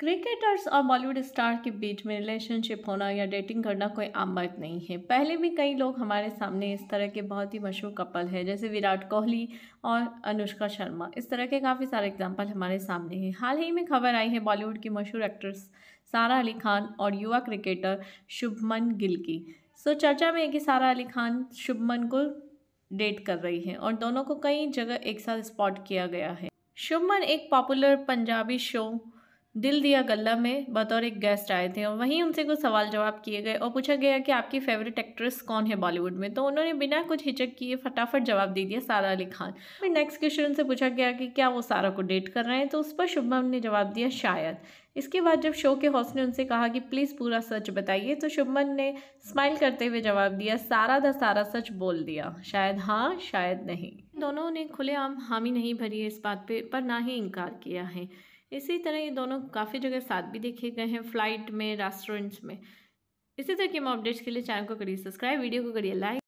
cricketers और Bollywood star के बीच में रिलेशनशिप होना या डेटिंग करना कोई आम बात नहीं है पहले भी कई लोग हमारे सामने इस तरह के बहुत ही मशहूर कपल हैं जैसे विराट कोहली और अनुष्का शर्मा इस तरह के काफ़ी सारे एग्जाम्पल हमारे सामने हैं हाल ही में खबर आई है बॉलीवुड की मशहूर एक्ट्रेस सारा अली खान और युवा क्रिकेटर शुभमन गिल की सो चर्चा में है कि सारा अली खान शुभमन को डेट कर रही है और दोनों को कई जगह एक साथ स्पॉट किया गया है शुभमन एक पॉपुलर पंजाबी शो दिल दिया गल्ला में बतौर एक गेस्ट आए थे और वहीं उनसे कुछ सवाल जवाब किए गए और पूछा गया कि आपकी फेवरेट एक्ट्रेस कौन है बॉलीवुड में तो उन्होंने बिना कुछ हिचक किए फटाफट जवाब दे दिया सारा अली खान फिर नेक्स्ट क्वेश्चन उनसे पूछा गया कि क्या वो सारा को डेट कर रहे हैं तो उस पर शुभम ने जवाब दिया शायद इसके बाद जब शो के होस्ट ने उनसे कहा कि प्लीज़ पूरा सच बताइए तो शुभमन ने स्माइल करते हुए जवाब दिया सारा द सारा सच बोल दिया शायद हाँ शायद नहीं दोनों ने खुलेआम हामी नहीं भरी है इस बात पे पर ना ही इनकार किया है इसी तरह ये दोनों काफ़ी जगह साथ भी देखे गए हैं फ्लाइट में रेस्टोरेंट्स में इसी तरह के अपडेट्स के लिए चैनल को करिए सब्सक्राइब वीडियो को करिए लाइक